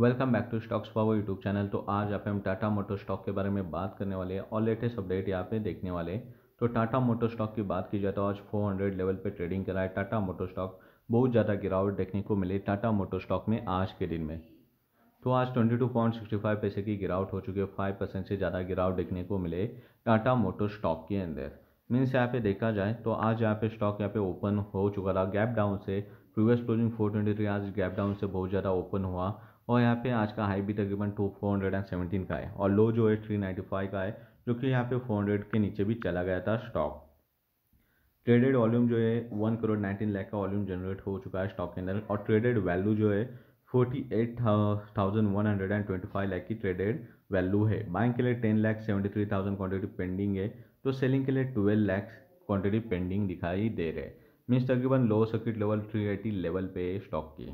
welcome back to stocks power YouTube channel तो आज यहाँ पे हम टाटा मोटो स्टॉक के बारे में बात करने वाले हैं और लेटेस्ट अपडेट यहाँ पे देखने वाले हैं तो टाटा मोटर स्टॉक की बात की जाए तो आज 400 लेवल पे ट्रेडिंग कराए है टाटा मोटर स्टॉक बहुत ज़्यादा गिरावट देखने को मिली टाटा मोटर स्टॉक में आज के दिन में तो आज twenty two point sixty five पैसे की गिरावट हो चुकी है फाइव परसेंट से ज़्यादा गिरावट देखने को मिले टाटा मोटर स्टॉक के अंदर मीन्स यहाँ पे देखा जाए तो आज यहाँ पे स्टॉक यहाँ पे ओपन हो चुका था गैप डाउन से previous closing four twenty three आज गैप डाउन से बहुत ज़्यादा ओपन हुआ और यहाँ पे आज का हाई भी तकरीबन two four hundred and seventeen का है और लो जो है थ्री नाइन्टी फाइव का है जो कि यहाँ पे फोर हंड्रेड के नीचे भी चला गया था स्टॉक ट्रेडेड वॉल्यूम जो है वन करोड़ नाइनटीन लाख का वॉल्यूम जनरेट हो चुका है स्टॉक के अंदर और ट्रेडेड वैल्यू जो है forty eight thousand one hundred and twenty five lakh की ट्रेडेड वैल्यू है बाइंग के लिए ten lakh seventy three thousand quantity pending है तो सेलिंग के लिए ट्वेल्व लाख क्वान्टिटी पेंडिंग दिखाई दे रहे हैं मीन्स तकरीबन low circuit level three eighty level पे स्टॉक की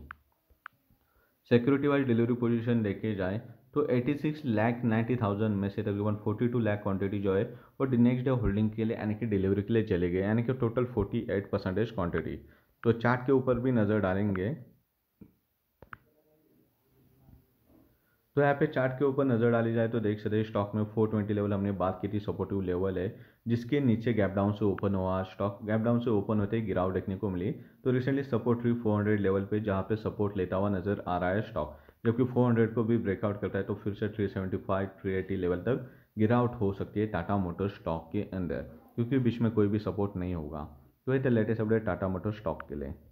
सिक्योरिटी वाइज डिलीवरी पोजीशन देखे जाए तो 86 नाइन्टी थाउजेंड में से तकरीबन 42 लैख क्वान्टिटी जो है वो नेक्स्ट डे होल्डिंग के लिए यानी कि डिलीवरी के लिए चले गए यानी कि टोटल 48 परसेंटेज क्वांटिटी तो चार्ट के ऊपर भी नज़र डालेंगे तो यहाँ पे चार्ट के ऊपर नज़र डाली जाए तो देख सकते हैं स्टॉक में 420 लेवल हमने बात की थी सपोर्टिव लेवल है जिसके नीचे गैप डाउन से ओपन हुआ स्टॉक गैप डाउन से ओपन होते ही गिरावट देखने को मिली तो रिसेंटली सपोर्ट हुई 400 लेवल पे जहाँ पे सपोर्ट लेता हुआ नजर आ रहा है स्टॉक जबकि 400 को भी ब्रेकआउट करता है तो फिर से 375 380 लेवल तक गिरावट हो सकती है टाटा मोटर स्टॉक के अंदर क्योंकि बीच में कोई भी सपोर्ट नहीं होगा तो ये थे latest update Tata motor stock के लिए